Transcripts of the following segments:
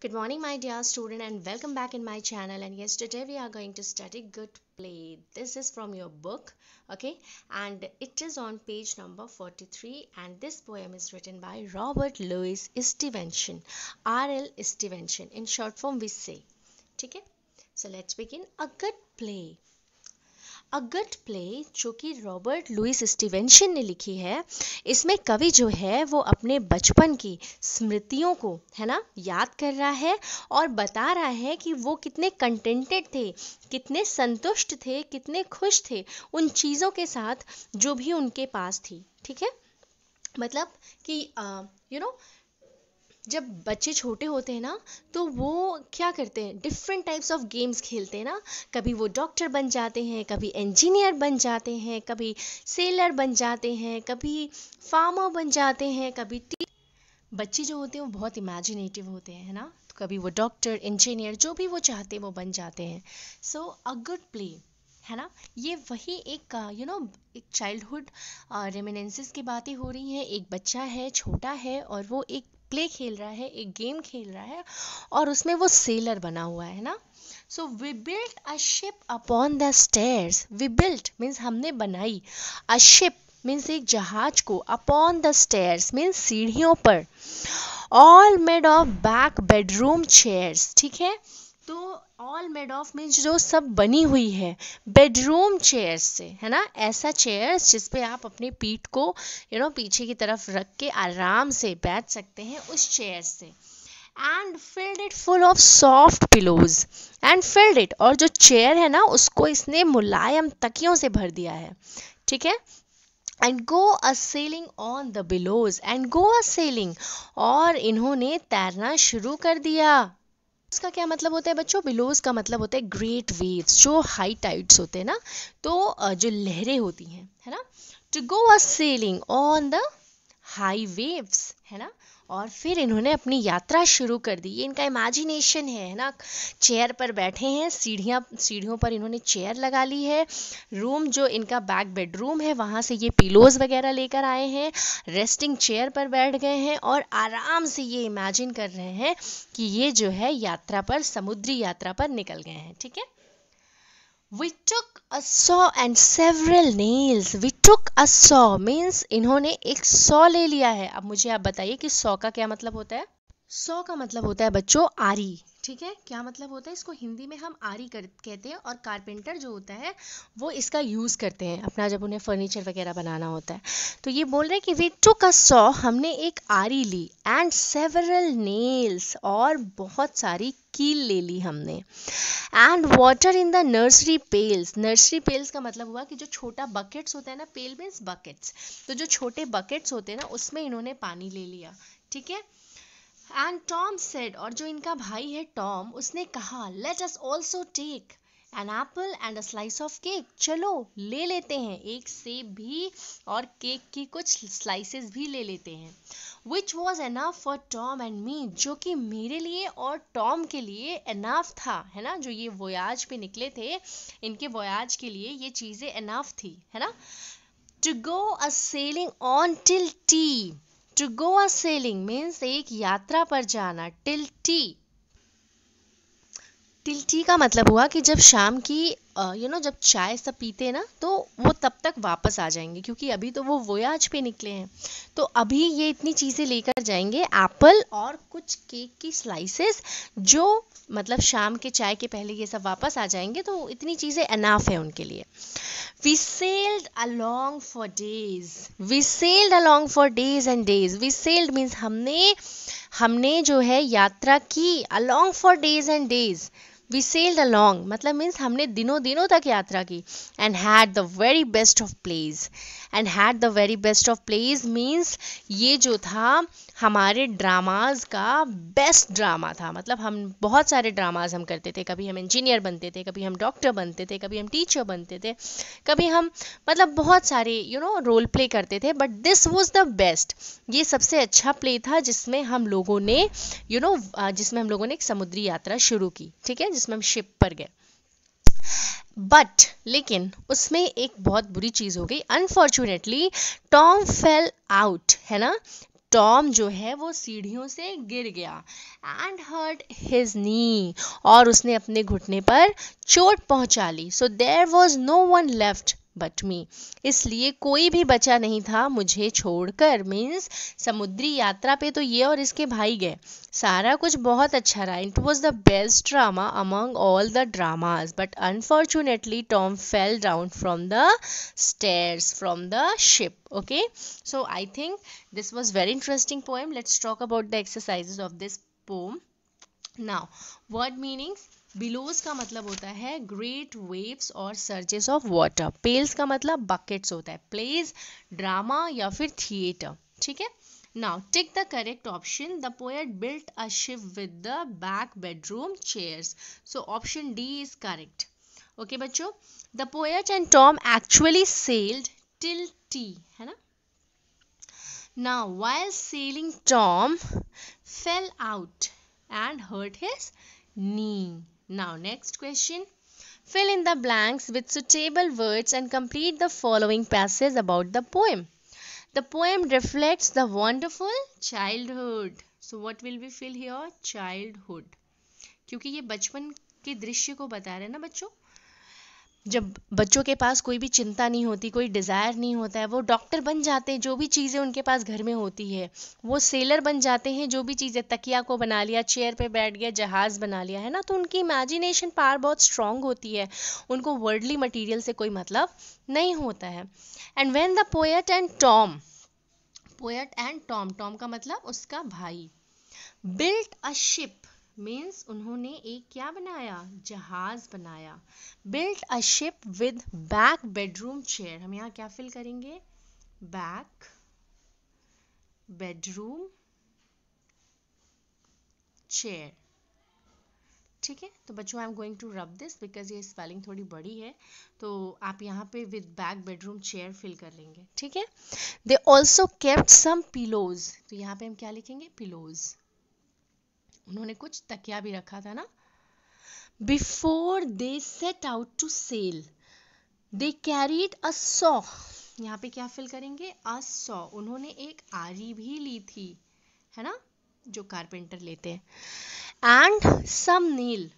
Good morning my dear student and welcome back in my channel and yesterday we are going to study good play. This is from your book okay and it is on page number 43 and this poem is written by Robert Louis Stevenson R.L. Stevenson in short form we say. Okay so let's begin a good play a play जो कि Robert Louis Stevenson ने लिखी है इसमें कवि जो है वो अपने बचपन की स्मृतियों को है ना याद कर रहा है और बता रहा है कि वो कितने कंटेंटेड थे कितने संतुष्ट थे कितने खुश थे उन चीज़ों के साथ जो भी उनके पास थी ठीक है मतलब कि यू uh, नो जब बच्चे छोटे होते हैं ना तो वो क्या करते हैं डिफरेंट टाइप्स ऑफ गेम्स खेलते हैं ना कभी वो डॉक्टर बन जाते हैं कभी इंजीनियर बन जाते हैं कभी सेलर बन जाते हैं कभी फार्मर बन जाते हैं कभी बच्चे जो होते हैं वो बहुत इमेजिनेटिव होते हैं है ना तो कभी वो डॉक्टर इंजीनियर जो भी वो चाहते हैं वो बन जाते हैं सो अ गुड प्ले है ना ये वही एक यू uh, नो एक चाइल्डहुड रेमिनेंसेस uh, की बातें हो रही हैं एक बच्चा है छोटा है और वो एक प्ले खेल रहा है एक गेम खेल रहा है और उसमें वो सेलर बना हुआ है ना so we built a ship upon the stairs we built means हमने बनाई अ शिप मीन्स एक जहाज को अपॉन द स्टेयर्स मीन्स सीढ़ियों पर all made of back bedroom chairs ठीक है तो ऑल मेड ऑफ मीन्स जो सब बनी हुई है बेडरूम चेयर से है ना ऐसा चेयर्स जिसपे आप अपनी पीठ को यू you नो know, पीछे की तरफ रख के आराम से बैठ सकते हैं उस चेयर से and filled it full of soft pillows and filled it और जो चेयर है ना उसको इसने मुलायम तकियों से भर दिया है ठीक है and go a sailing on the billows and go a sailing और इन्होंने तैरना शुरू कर दिया इसका क्या मतलब होता है बच्चों बिलोज का मतलब होता है ग्रेट वेव्स जो हाई टाइड्स होते हैं ना तो जो लहरें होती हैं है ना to go a sailing on the high waves है ना और फिर इन्होंने अपनी यात्रा शुरू कर दी ये इनका इमेजिनेशन है है ना चेयर पर बैठे हैं सीढ़ियाँ सीढ़ियों पर इन्होंने चेयर लगा ली है रूम जो इनका बैक बेडरूम है वहाँ से ये पिलोज वगैरह लेकर आए हैं रेस्टिंग चेयर पर बैठ गए हैं और आराम से ये इमेजिन कर रहे हैं कि ये जो है यात्रा पर समुद्री यात्रा पर निकल गए हैं ठीक है we took a saw and several nails we took a saw means इन्होंने एक सॉ ले लिया है अब मुझे आप बताइए कि सॉ का क्या मतलब होता है सौ का मतलब होता है बच्चों आरी ठीक है क्या मतलब होता है इसको हिंदी में हम आरी कर कहते हैं और कारपेंटर जो होता है वो इसका यूज़ करते हैं अपना जब उन्हें फर्नीचर वगैरह बनाना होता है तो ये बोल रहे हैं कि वी टुक अ सॉ हमने एक आरी ली एंड सेवरल नेल्स और बहुत सारी कील ले ली हमने and water in the nursery pails nursery pails का मतलब हुआ कि जो छोटा बकेट्स होता है ना पेल मीन्स बकेट्स तो जो छोटे बकेट्स होते हैं ना उसमें इन्होंने पानी ले लिया ठीक है एंड टॉम सेड और जो इनका भाई है टॉम उसने कहा let us also take an apple and a slice of cake चलो ले लेते हैं एक सेब भी और केक की कुछ स्लाइसेस भी ले लेते हैं which was enough for Tom and me जो कि मेरे लिए और टॉम के लिए एनाफ था है ना जो ये वोयाज पे निकले थे इनके वोयाज के लिए ये चीज़ें एनाफ थी है ना to go a sailing on till tea to go a sailing means एक यात्रा पर जाना टिल टी टिल टी का मतलब हुआ कि जब शाम की यू नो जब चाय सब पीते ना तो वो तब तक वापस आ जाएंगे क्योंकि अभी तो वो वोयाज पे निकले हैं तो अभी ये इतनी चीज़ें लेकर जाएंगे एप्पल और कुछ केक की स्लाइसेस जो मतलब शाम के चाय के पहले ये सब वापस आ जाएंगे तो इतनी चीज़ें अनाफ है उनके लिए We sailed along for days. We sailed along for days and days. We sailed means हमने हमने जो है यात्रा की along for days and days. we sailed along मतलब means हमने दिनों दिनों तक यात्रा की and had the very best of place and had the very best of place means ये जो था हमारे ड्रामाज का बेस्ट ड्रामा था मतलब हम बहुत सारे ड्रामाज हम करते थे कभी हम इंजीनियर बनते थे कभी हम डॉक्टर बनते थे कभी हम टीचर बनते थे कभी हम मतलब बहुत सारे यू नो रोल प्ले करते थे but this was the best ये सबसे अच्छा प्ले था जिसमें हम लोगों ने यू you नो know, जिसमें हम लोगों ने एक समुद्री यात्रा शुरू की ठीक है जिसमें हम शिप पर गए बट लेकिन उसमें एक बहुत बुरी चीज़ हो गई अनफॉर्चुनेटली टॉम फेल आउट है ना टॉम जो है वो सीढ़ियों से गिर गया एंड हर्ट हिज नी और उसने अपने घुटने पर चोट पहुंचा ली so there was no one left but me इसलिए कोई भी बचा नहीं था मुझे छोड़कर मीन्स समुद्री यात्रा पे तो ये और इसके भाई गए सारा कुछ बहुत अच्छा रहा it was the best drama among all the dramas but unfortunately Tom fell down from the stairs from the ship okay so I think this was very interesting poem let's talk about the exercises of this poem now word meanings billows का मतलब होता है great waves और surges of water pails का मतलब buckets होता है pledge drama या फिर थिएटर ठीक है now tick the correct option the poet built a ship with the back bedroom chairs so option D is correct okay बच्चों the poet and Tom actually sailed till tea है ना now while sailing Tom fell out and hurt his knee Now next question. Fill in the blanks with suitable words and complete the following passage about the poem. The poem reflects the wonderful childhood. So what will we fill here? Childhood. क्योंकि ये बचपन के दृश्य को बता रहे हैं ना बच्चों जब बच्चों के पास कोई भी चिंता नहीं होती कोई डिज़ायर नहीं होता है वो डॉक्टर बन जाते हैं जो भी चीज़ें उनके पास घर में होती है वो सेलर बन जाते हैं जो भी चीज़ें तकिया को बना लिया चेयर पे बैठ गया जहाज़ बना लिया है ना तो उनकी इमेजिनेशन पावर बहुत स्ट्रांग होती है उनको वर्ल्डली मटीरियल से कोई मतलब नहीं होता है and when the poet and Tom poet and Tom Tom का मतलब उसका भाई बिल्ट अ शिप मीन्स उन्होंने एक क्या बनाया जहाज बनाया built a ship with back bedroom chair हम यहाँ क्या फिल करेंगे बैक बेडरूम चेयर ठीक है तो बच्चों I am going to rub this because ये स्पेलिंग थोड़ी बड़ी है तो आप यहाँ पे with back bedroom chair fill कर लेंगे ठीक है they also kept some pillows तो यहाँ पे हम क्या लिखेंगे पिलोज़ उन्होंने कुछ तकिया भी रखा था ना before they set out to sail they carried a saw यहाँ पे क्या फिल करेंगे अ सॉ उन्होंने एक आरी भी ली थी है ना जो कारपेंटर लेते हैं and some nail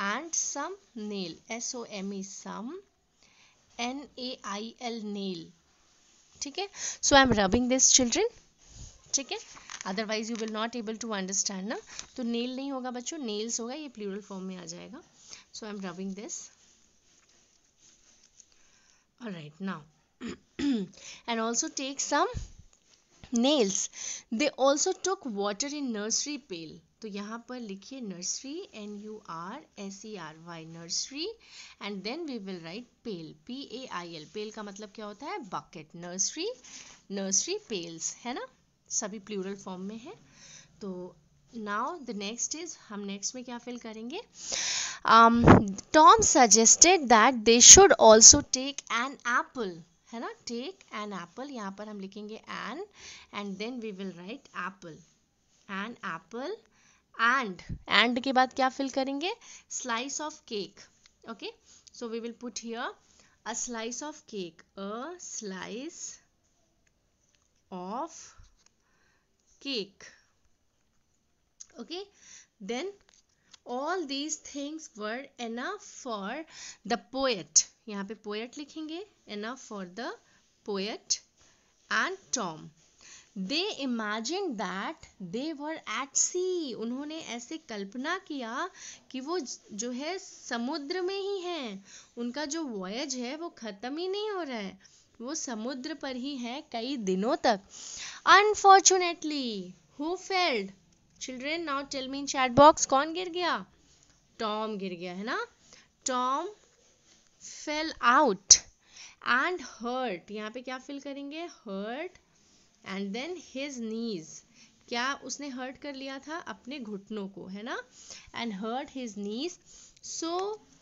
and some nail S O M E some N A I L nail ठीक है so I am rubbing this children ठीक है otherwise you will not able to understand ना तो नेल नहीं होगा बच्चों नेल्स होगा ये प्लूरल फॉर्म में आ जाएगा so I am raving this right now and also take some nails they also took water in nursery pail तो यहाँ पर लिखिए nursery N U R S E R Y nursery and then we will write pail P A I L pail का मतलब क्या होता है bucket nursery nursery pails है ना सभी प्लूरल फॉर्म में है तो नाउ द नेक्स्ट इज हम नेक्स्ट में क्या फिल करेंगे Tom suggested that they should also take an apple है ना टेक एन एप्पल यहाँ पर हम लिखेंगे an and then we will write apple an apple and and के बाद क्या फिल करेंगे slice of cake okay so we will put here a slice of cake a slice of cake okay then all these things were enough for the poet यहाँ पे poet लिखेंगे enough for the poet and Tom they imagine that they were at sea उन्होंने ऐसे कल्पना किया कि वो जो है समुद्र में ही है उनका जो वॉयज है वो खत्म ही नहीं हो रहा है वो समुद्र पर ही है कई दिनों तक unfortunately who failed children now tell me in chat box कौन गिर गया टॉम गिर गया है ना Tom fell out and hurt यहाँ पे क्या फील करेंगे hurt and then his knees क्या उसने हर्ट कर लिया था अपने घुटनों को है ना and hurt his knees so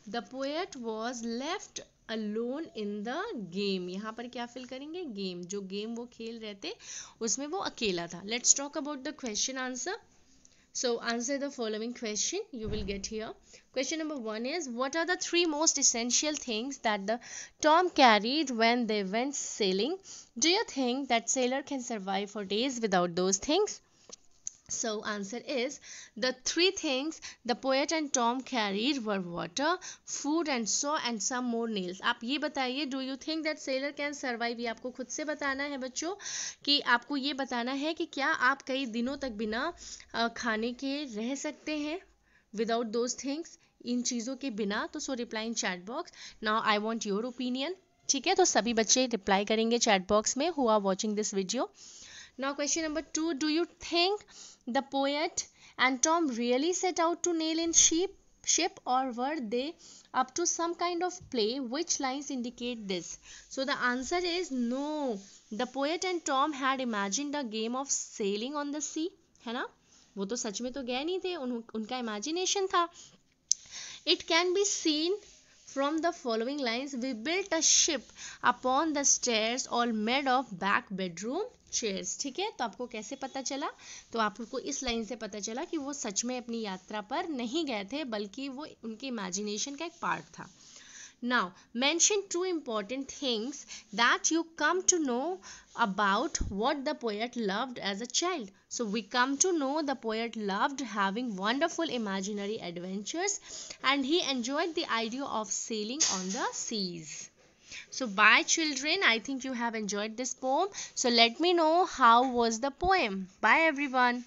the poet was left Alone in the game. यहाँ पर क्या फिल करेंगे गेम जो गेम वो खेल रहे थे उसमें वो अकेला था let's talk about the question answer So answer the following question you will get here. Question number one is what are the three most essential things that the Tom carried when they went sailing? Do you think that sailor can survive for days without those things? So answer is the three things the poet and Tom carried were water, food and saw and some more nails. आप ये बताइए do you think that sailor can survive ये आपको खुद से बताना है बच्चों कि आपको ये बताना है कि क्या आप कई दिनों तक बिना खाने के रह सकते हैं विदाउट दोज थिंग्स इन चीज़ों के बिना तो so reply in chat box now I want your opinion ठीक है तो सभी बच्चे रिप्लाई करेंगे चैट बॉक्स में who are watching this video Now, question number two Do you think the poet and Tom really set out to nail in sheep? ship or were they up to some kind of play which lines indicate this so the answer is no the poet and tom had imagined a game of sailing on the sea है ना वो तो सच में तो गए नहीं थे उन, उनका इमेजिनेशन था it can be seen from the following lines we built a ship upon the stairs all made of back bedroom chairs ठीक है तो आपको कैसे पता चला तो आपको इस लाइन से पता चला कि वो सच में अपनी यात्रा पर नहीं गए थे बल्कि वो उनके इमेजिनेशन का एक पार्ट था now mention two important things that you come to know about what the poet loved as a child so we come to know the poet loved having wonderful imaginary adventures and he enjoyed the idea of sailing on the seas So bye children. I think you have enjoyed this poem. So let me know how was the poem. Bye everyone.